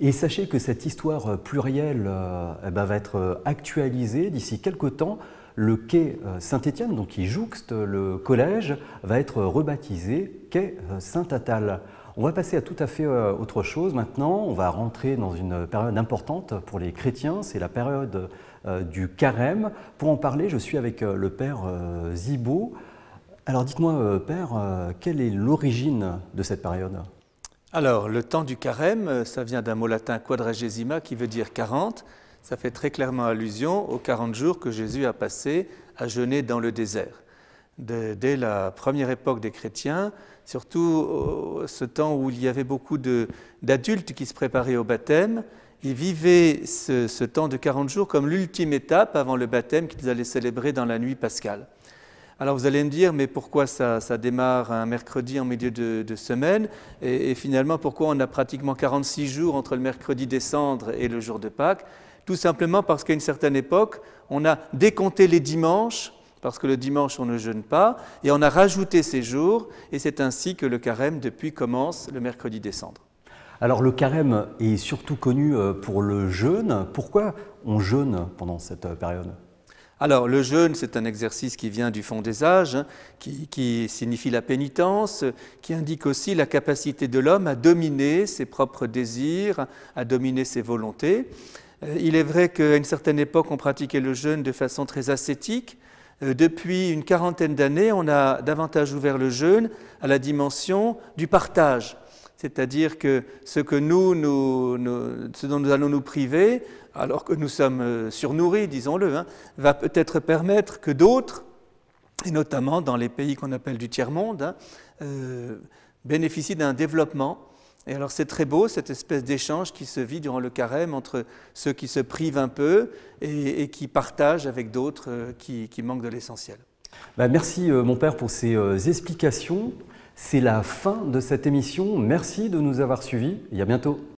Et sachez que cette histoire euh, plurielle euh, eh ben, va être euh, actualisée d'ici quelques temps. Le quai Saint-Étienne, donc qui jouxte le collège, va être rebaptisé quai Saint-Atal. On va passer à tout à fait autre chose maintenant. On va rentrer dans une période importante pour les chrétiens, c'est la période du carême. Pour en parler, je suis avec le père Zibo. Alors dites-moi, père, quelle est l'origine de cette période alors, le temps du carême, euh, ça vient d'un mot latin quadragesima » qui veut dire 40. Ça fait très clairement allusion aux 40 jours que Jésus a passé à jeûner dans le désert. dès la première époque des chrétiens, surtout ce temps où il y avait beaucoup d'adultes qui se préparaient au baptême, ils vivaient ce, ce temps de 40 jours comme l'ultime étape avant le baptême qu'ils allaient célébrer dans la nuit pascale. Alors vous allez me dire, mais pourquoi ça, démarre un mercredi en milieu de, semaine et, et, finalement pourquoi on a pratiquement 46 jours entre le mercredi des cendres et le jour de Pâques Tout simplement parce qu'à une certaine époque, on a décompté les dimanches, parce que le dimanche on ne jeûne pas, et on a rajouté ces jours, et c'est ainsi que le carême depuis commence le mercredi des cendres. Alors le carême est surtout connu euh, pour le jeûne. Pourquoi on jeûne pendant cette euh, période alors le jeûne, c'est un exercice qui vient du fond des âges, hein, qui, signifie la pénitence, qui indique aussi la capacité de l'homme à dominer ses propres désirs, à dominer ses volontés. Euh, il est vrai qu'à une certaine époque, on pratiquait le jeûne de façon très ascétique. Euh, depuis une quarantaine d'années, on a davantage ouvert le jeûne à la dimension du partage c'est-à-dire que ce, que ce dont nous allons nous priver, alors que nous sommes euh, surnourris, disons-le, hein, va peut-être permettre que d'autres, et notamment dans les pays qu'on appelle du tiers-monde, hein, euh, bénéficient d'un développement. Et alors c'est très beau, cette espèce d'échange qui se vit durant le carême entre ceux qui se privent un peu et, qui partagent avec d'autres euh, qui, manquent de l'essentiel. Bah, merci, mon père, pour ces explications. C'est la fin de cette émission. Merci de nous avoir suivis et à bientôt.